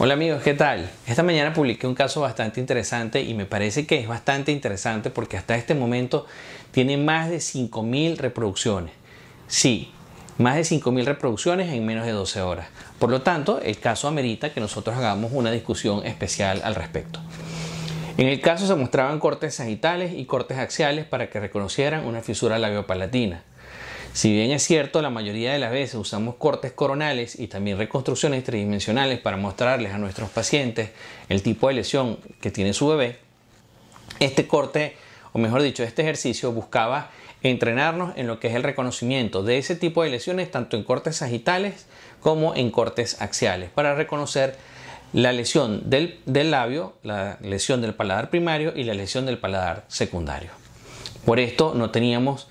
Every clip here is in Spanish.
Hola amigos, ¿qué tal? Esta mañana publiqué un caso bastante interesante y me parece que es bastante interesante porque hasta este momento tiene más de 5.000 reproducciones. Sí, más de 5.000 reproducciones en menos de 12 horas. Por lo tanto, el caso amerita que nosotros hagamos una discusión especial al respecto. En el caso se mostraban cortes sagitales y cortes axiales para que reconocieran una fisura labiopalatina. Si bien es cierto, la mayoría de las veces usamos cortes coronales y también reconstrucciones tridimensionales para mostrarles a nuestros pacientes el tipo de lesión que tiene su bebé, este corte, o mejor dicho, este ejercicio buscaba entrenarnos en lo que es el reconocimiento de ese tipo de lesiones, tanto en cortes sagitales como en cortes axiales, para reconocer la lesión del, del, labio, la lesión del paladar primario y la lesión del paladar secundario. Por esto no teníamos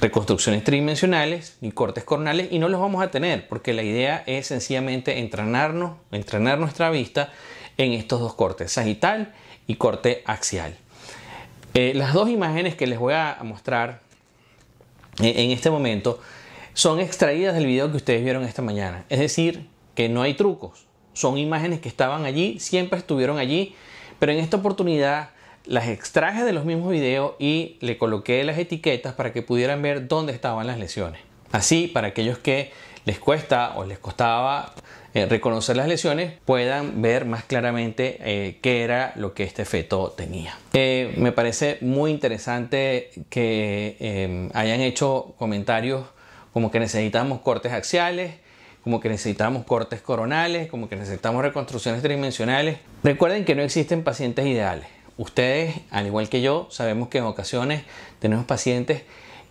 reconstrucciones tridimensionales ni cortes coronales y no los vamos a tener porque la idea es sencillamente entrenarnos, entrenar nuestra vista en estos dos cortes, sagital y corte axial. Eh, las dos imágenes que les voy a mostrar eh, en este momento son extraídas del video que ustedes vieron esta mañana. Es decir, que no hay trucos. Son imágenes que estaban allí, siempre estuvieron allí, pero en esta oportunidad las extraje de los mismos videos y le coloqué las etiquetas para que pudieran ver dónde estaban las lesiones. Así, para aquellos que les cuesta o les costaba eh, reconocer las lesiones, puedan ver más claramente eh, qué era lo que este feto tenía. Eh, me parece muy interesante que em, hayan hecho comentarios como que necesitamos cortes axiales, como que necesitamos cortes coronales, como que necesitamos reconstrucciones tridimensionales. Recuerden que no existen pacientes ideales ustedes, al igual que yo, sabemos que en ocasiones tenemos pacientes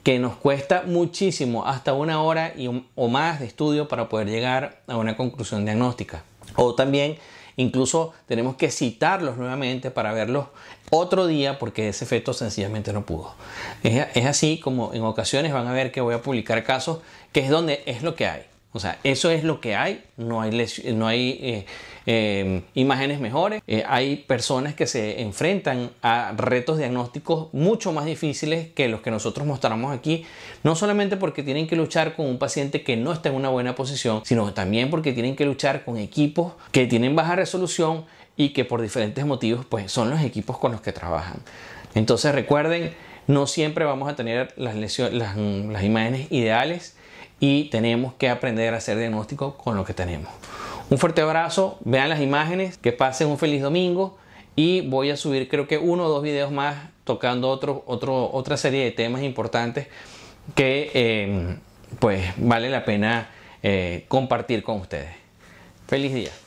que nos cuesta muchísimo, hasta una hora y o más de estudio para poder llegar a una conclusión diagnóstica. O también incluso tenemos que citarlos nuevamente para verlos otro día porque ese efecto sencillamente no pudo. es así como en ocasiones van a ver que voy a publicar casos que es donde es lo que hay. O sea, eso es lo que hay, no hay, no hay eh, em, imágenes mejores, eh, hay personas que se enfrentan a retos diagnósticos mucho más difíciles que los que nosotros mostramos aquí, no solamente porque tienen que luchar con un paciente que no está en una buena posición, sino también porque tienen que luchar con equipos que tienen baja resolución y que por diferentes motivos pues son los equipos con los que trabajan. Entonces recuerden, no siempre vamos a tener las imágenes ideales y tenemos que aprender a hacer diagnóstico con lo que tenemos. Un fuerte abrazo, vean las imágenes, que pasen un feliz domingo y voy a subir creo que uno o dos videos más tocando otro, otro, otra serie de temas importantes que em, pues vale la pena eh, compartir con ustedes. Feliz día.